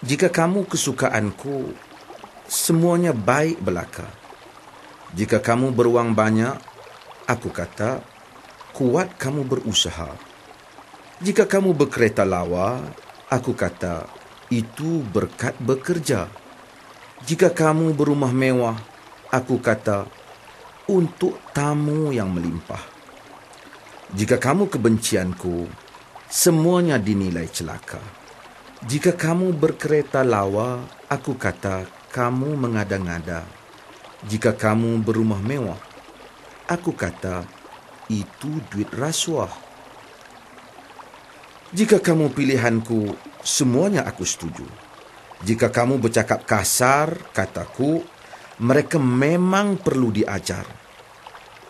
Jika kamu kesukaanku, semuanya baik belaka. Jika kamu beruang banyak, aku kata, kuat kamu berusaha. Jika kamu berkereta lawa, aku kata, itu berkat bekerja. Jika kamu berumah mewah, aku kata, untuk tamu yang melimpah. Jika kamu kebencianku, semuanya dinilai celaka. Jika kamu berkereta lawa, aku kata kamu mengada-ngada. Jika kamu berumah mewah, aku kata itu duit rasuah. Jika kamu pilihanku, semuanya aku setuju. Jika kamu bercakap kasar, kataku, mereka memang perlu diajar.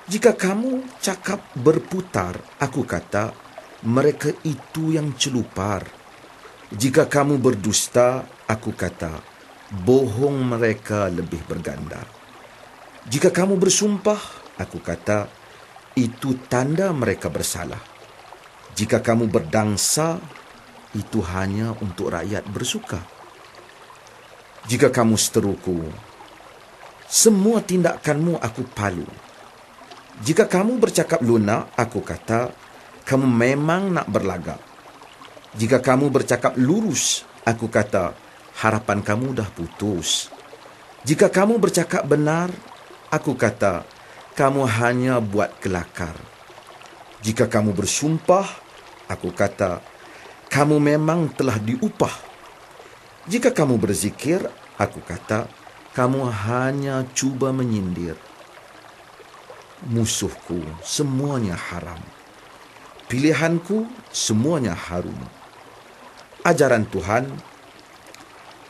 Jika kamu cakap berputar, aku kata mereka itu yang celupar. Jika kamu berdusta, aku kata, bohong mereka lebih berganda. Jika kamu bersumpah, aku kata, itu tanda mereka bersalah. Jika kamu berdangsa, itu hanya untuk rakyat bersuka. Jika kamu seteruku, semua tindakanmu aku palu. Jika kamu bercakap lunak, aku kata, kamu memang nak berlagak. Jika kamu bercakap lurus, aku kata, harapan kamu dah putus. Jika kamu bercakap benar, aku kata, kamu hanya buat kelakar. Jika kamu bersumpah, aku kata, kamu memang telah diupah. Jika kamu berzikir, aku kata, kamu hanya cuba menyindir. Musuhku semuanya haram. Pilihanku semuanya harum ajaran Tuhan,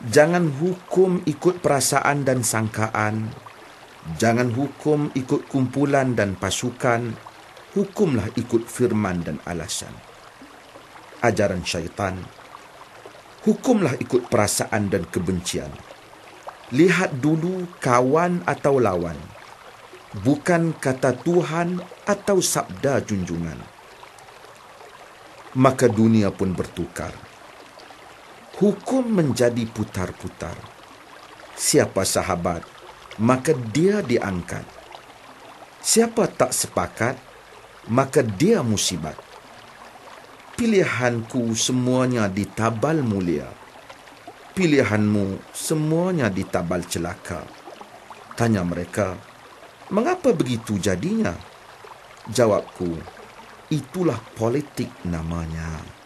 jangan hukum ikut perasaan dan sangkaan, jangan hukum ikut kumpulan dan pasukan, hukumlah ikut firman dan alasan. Ajaran syaitan, hukumlah ikut perasaan dan kebencian. Lihat dulu kawan atau lawan, bukan kata Tuhan atau sabda junjungan. Maka dunia pun bertukar hukum menjadi putar-putar. Siapa sahabat, maka dia diangkat. Siapa tak sepakat, maka dia musibat. Pilihanku semuanya ditabal mulia. Pilihanmu semuanya ditabal celaka. Tanya mereka, mengapa begitu jadinya? Jawabku, itulah politik namanya.